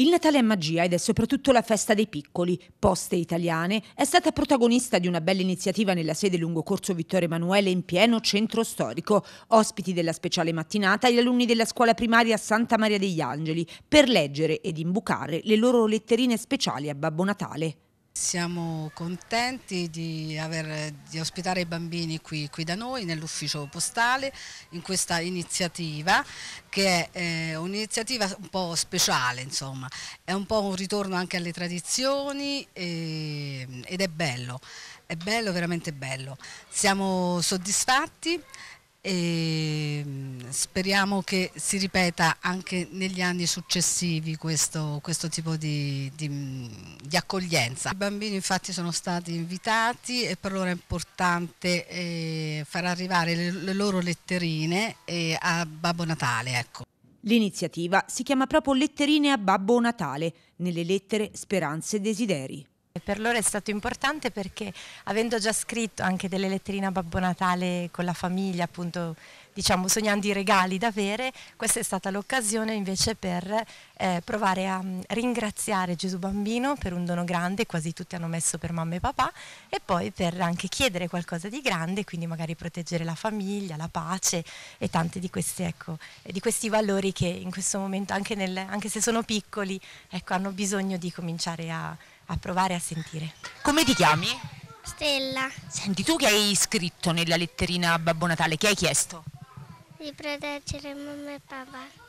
Il Natale è magia ed è soprattutto la festa dei piccoli. Poste Italiane è stata protagonista di una bella iniziativa nella sede lungo corso Vittorio Emanuele in pieno centro storico. Ospiti della speciale mattinata gli alunni della scuola primaria Santa Maria degli Angeli per leggere ed imbucare le loro letterine speciali a Babbo Natale. Siamo contenti di, aver, di, ospitare i bambini qui, qui da noi nell'ufficio postale in questa iniziativa che è eh, un'iniziativa un po' speciale insomma, è un po' un ritorno anche alle tradizioni e, eh, ed è bello, è bello veramente bello. Siamo soddisfatti e speriamo che si ripeta anche negli anni successivi questo, questo tipo di, di, di, accoglienza. I bambini infatti sono stati invitati e per loro è importante eh, far arrivare le, le loro letterine eh, a Babbo Natale. Ecco. L'iniziativa si chiama proprio Letterine a Babbo Natale, nelle lettere, speranze e desideri. Per loro è stato importante perché avendo già scritto anche delle letterine a Babbo Natale con la famiglia, appunto diciamo sognando i regali da avere, questa è stata l'occasione invece per eh, provare a mm, ringraziare Gesù Bambino per un dono grande, quasi tutti hanno messo per mamma e papà, e poi per anche chiedere qualcosa di grande, quindi magari proteggere la famiglia, la pace e tanti di questi, ecco, di questi valori che in questo momento, anche, nel, anche se sono piccoli, ecco, hanno bisogno di cominciare a a provare a sentire. Come ti chiami? Stella. Senti, tu che hai scritto nella letterina a Babbo Natale, che hai chiesto? Di proteggere mamma e papà.